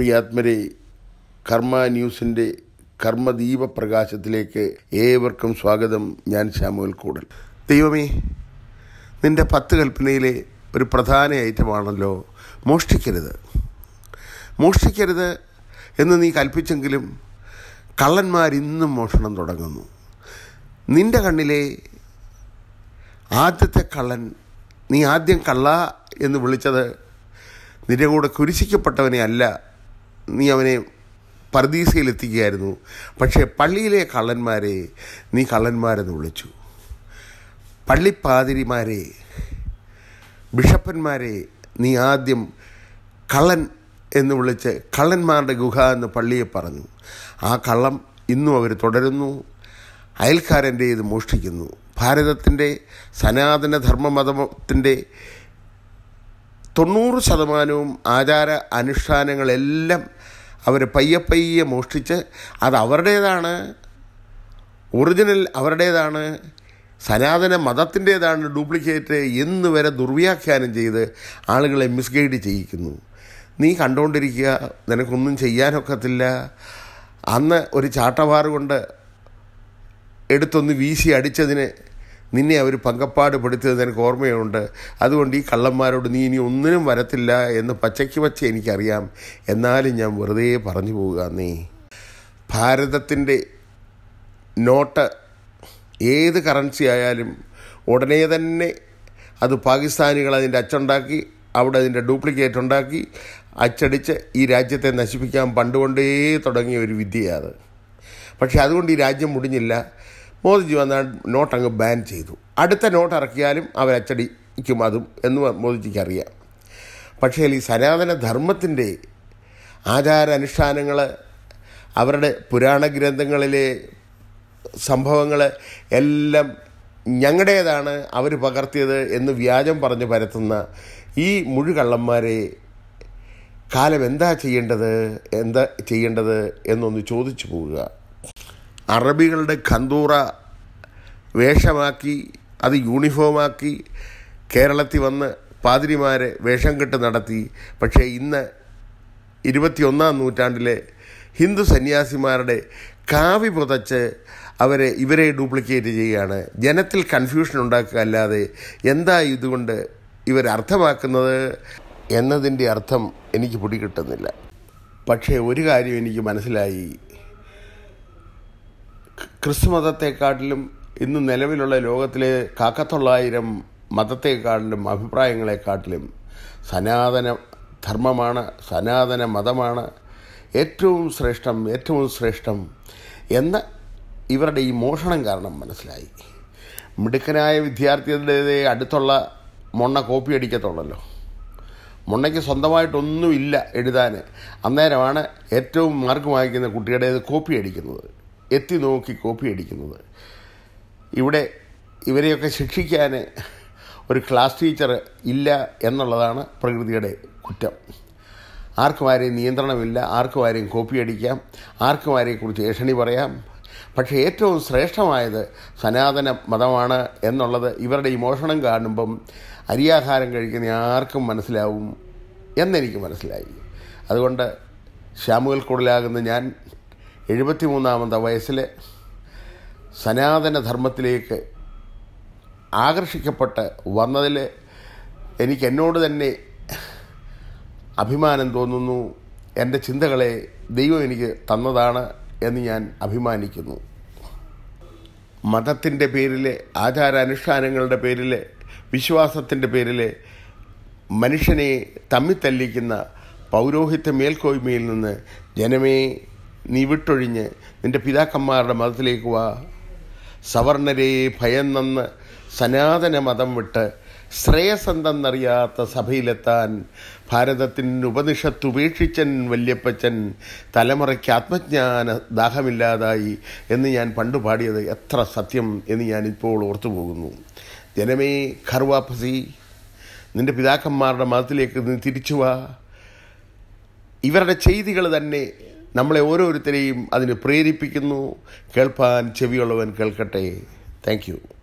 പ്രിയാത്മരെ കർമ്മ ന്യൂസിൻ്റെ കർമ്മദീപ പ്രകാശത്തിലേക്ക് ഏവർക്കും സ്വാഗതം ഞാൻ ശ്യാമുവൽ കൂടൽ ദൈവമേ നിൻ്റെ പത്ത് കൽപ്പനയിലെ ഒരു പ്രധാന ഐറ്റമാണല്ലോ മോഷ്ടിക്കരുത് മോഷ്ടിക്കരുത് എന്ന് നീ കൽപ്പിച്ചെങ്കിലും കള്ളന്മാരിന്നും മോഷണം തുടങ്ങുന്നു നിൻ്റെ കണ്ണിലെ ആദ്യത്തെ കള്ളൻ നീ ആദ്യം കള്ള എന്ന് വിളിച്ചത് നിന്റെ കൂടെ കുരിശിക്കപ്പെട്ടവനെ അല്ല നീ അവനെ പരദീസയിലെത്തിക്കുകയായിരുന്നു പക്ഷേ പള്ളിയിലെ കള്ളന്മാരെ നീ കള്ളന്മാരെന്ന് വിളിച്ചു പള്ളിപ്പാതിരിമാരെ ബിഷപ്പന്മാരെ നീ ആദ്യം കള്ളൻ എന്ന് വിളിച്ച് കള്ളന്മാരുടെ ഗുഹ എന്ന് പള്ളിയെ പറഞ്ഞു ആ കള്ളം ഇന്നും അവർ തുടരുന്നു അയൽക്കാരൻ്റെ ഇത് മോഷ്ടിക്കുന്നു ഭാരതത്തിൻ്റെ സനാതന ധർമ്മമതത്തിൻ്റെ തൊണ്ണൂറ് ശതമാനവും ആചാര അനുഷ്ഠാനങ്ങളെല്ലാം അവർ പയ്യെ പയ്യെ മോഷ്ടിച്ച് അത് അവരുടേതാണ് ഒറിജിനൽ അവരുടേതാണ് സനാതന മതത്തിൻ്റേതാണ് ഡ്യൂപ്ലിക്കേറ്റ് എന്ന് വരെ ദുർവ്യാഖ്യാനം ചെയ്ത് ആളുകളെ മിസ്ഗൈഡ് ചെയ്യിക്കുന്നു നീ കണ്ടുകൊണ്ടിരിക്കുക നിനക്കൊന്നും ചെയ്യാനൊക്കത്തില്ല അന്ന് ഒരു ചാട്ടവാറുകൊണ്ട് കൊണ്ട് എടുത്തൊന്ന് വീശി അടിച്ചതിന് നിന്നെ അവർ പങ്കപ്പാട് പെടുത്തിയത് എനിക്ക് ഓർമ്മയുണ്ട് അതുകൊണ്ട് ഈ കള്ളന്മാരോട് നീ ഇനി ഒന്നിനും വരത്തില്ല എന്ന് പച്ചയ്ക്ക് പച്ച എനിക്കറിയാം എന്നാലും ഞാൻ വെറുതെ പറഞ്ഞു പോവുക നീ ഭാരതത്തിൻ്റെ നോട്ട് ഏത് കറൻസി ആയാലും ഉടനെ തന്നെ അത് പാകിസ്ഥാനികൾ അതിൻ്റെ അച്ചുണ്ടാക്കി അവിടെ അതിൻ്റെ ഡ്യൂപ്ലിക്കേറ്റ് ഉണ്ടാക്കി അച്ചടിച്ച് ഈ രാജ്യത്തെ നശിപ്പിക്കാൻ പണ്ടുകൊണ്ടേ തുടങ്ങിയ ഒരു വിദ്യയാണ് പക്ഷേ അതുകൊണ്ട് ഈ രാജ്യം മുടിഞ്ഞില്ല മോദിജി വന്ന നോട്ട് അങ്ങ് ബാൻ ചെയ്തു അടുത്ത നോട്ട് ഇറക്കിയാലും അവർ അച്ചടിക്കും അതും എന്ന് മോദിജിക്ക് അറിയാം പക്ഷേ ഈ സനാതന ധർമ്മത്തിൻ്റെ ആചാരാനുഷ്ഠാനങ്ങൾ അവരുടെ പുരാണ ഗ്രന്ഥങ്ങളിലെ സംഭവങ്ങൾ എല്ലാം ഞങ്ങളുടേതാണ് അവർ പകർത്തിയത് എന്ന് വ്യാജം പറഞ്ഞ് പരത്തുന്ന ഈ മുഴുകള്ളന്മാരെ കാലം എന്താ ചെയ്യേണ്ടത് എന്താ ചെയ്യേണ്ടത് എന്നൊന്ന് ചോദിച്ചു പോവുക അറബികളുടെ ഖന്തൂറ വേഷമാക്കി അത് യൂണിഫോമാക്കി കേരളത്തിൽ വന്ന് പാതിരിമാരെ വേഷം കെട്ട് നടത്തി പക്ഷേ ഇന്ന് ഇരുപത്തിയൊന്നാം നൂറ്റാണ്ടിലെ ഹിന്ദു സന്യാസിമാരുടെ കാവി പുതച്ച് അവരെ ഇവരെ ഡ്യൂപ്ലിക്കേറ്റ് ചെയ്യുകയാണ് ജനത്തിൽ കൺഫ്യൂഷൻ ഉണ്ടാക്കുക അല്ലാതെ എന്താ ഇതുകൊണ്ട് ഇവർ അർത്ഥമാക്കുന്നത് എന്നതിൻ്റെ അർത്ഥം എനിക്ക് പിടികിട്ടുന്നില്ല പക്ഷേ ഒരു കാര്യം എനിക്ക് മനസ്സിലായി ക്രിസ്തുമതത്തെക്കാട്ടിലും ഇന്ന് നിലവിലുള്ള ലോകത്തിലെ കാക്കത്തൊള്ളായിരം മതത്തെക്കാട്ടിലും അഭിപ്രായങ്ങളെക്കാട്ടിലും സനാതന ധർമ്മമാണ് സനാതന മതമാണ് ഏറ്റവും ശ്രേഷ്ഠം ഏറ്റവും ശ്രേഷ്ഠം എന്ന ഇവരുടെ ഈ മോഷണം കാരണം മനസ്സിലായി മിടുക്കനായ വിദ്യാർത്ഥികളുടെ അടുത്തുള്ള മൊണ്ണ കോപ്പി അടിക്കത്തുള്ളല്ലോ മുണ്ണയ്ക്ക് സ്വന്തമായിട്ടൊന്നുമില്ല എഴുതാൻ അന്നേരമാണ് ഏറ്റവും മാർക്ക് വാങ്ങിക്കുന്ന കുട്ടിയുടേത് കോപ്പി അടിക്കുന്നത് എത്തി നോക്കി കോപ്പി അടിക്കുന്നത് ഇവിടെ ഇവരെയൊക്കെ ശിക്ഷിക്കാൻ ഒരു ക്ലാസ് ടീച്ചർ ഇല്ല എന്നുള്ളതാണ് പ്രകൃതിയുടെ കുറ്റം ആർക്കും ആരെയും നിയന്ത്രണമില്ല ആർക്കും ആരെയും കോപ്പി അടിക്കാം ആർക്കും ആരെക്കുറിച്ച് ഏഷണി പറയാം പക്ഷേ ഏറ്റവും ശ്രേഷ്ഠമായത് സനാതന മതമാണ് എന്നുള്ളത് ഇവരുടെ ഇമോഷണം കാണുമ്പം അരിയാഹാരം കഴിക്കുന്ന ആർക്കും മനസ്സിലാവും എന്നെനിക്ക് മനസ്സിലായി അതുകൊണ്ട് ശ്യാമുകൾ കൂടുതലാകുന്ന ഞാൻ എഴുപത്തിമൂന്നാമത്തെ വയസ്സിലെ സനാതനധർമ്മത്തിലേക്ക് ആകർഷിക്കപ്പെട്ട് വന്നതിൽ എനിക്ക് എന്നോട് തന്നെ അഭിമാനം തോന്നുന്നു എൻ്റെ ചിന്തകളെ ദൈവം എനിക്ക് തന്നതാണ് എന്ന് ഞാൻ അഭിമാനിക്കുന്നു മതത്തിൻ്റെ പേരിൽ ആചാരാനുഷ്ഠാനങ്ങളുടെ പേരിൽ വിശ്വാസത്തിൻ്റെ പേരിൽ മനുഷ്യനെ തമ്മിത്തല്ലിക്കുന്ന പൗരോഹിത്യ മേൽക്കോയ്മയിൽ നിന്ന് ജനമേ നീ വിട്ടൊഴിഞ്ഞ് നിന്റെ പിതാക്കന്മാരുടെ മതത്തിലേക്ക് വാ സവർണരെ നന്ന് സനാതന മതം വിട്ട് ശ്രേയസന്തെന്നറിയാത്ത സഭയിലെത്താൻ ഭാരതത്തിന് ഉപനിഷത്ത് ഉപേക്ഷിച്ചൻ വല്യപ്പച്ചൻ തലമുറയ്ക്ക് ആത്മജ്ഞാന ദാഹമില്ലാതായി എന്ന് ഞാൻ പണ്ട് പാടിയത് എത്ര സത്യം എന്ന് ഞാനിപ്പോൾ ഓർത്തു പോകുന്നു ജനമേ ഖർവാപ്പസി നിന്റെ പിതാക്കന്മാരുടെ മതത്തിലേക്ക് നീ തിരിച്ചു വാ ഇവരുടെ ചെയ്തികൾ തന്നെ നമ്മളെ ഓരോരുത്തരെയും അതിന് പ്രേരിപ്പിക്കുന്നു കേൾപ്പാൻ ചെവിയുള്ളവൻ കേൾക്കട്ടെ താങ്ക്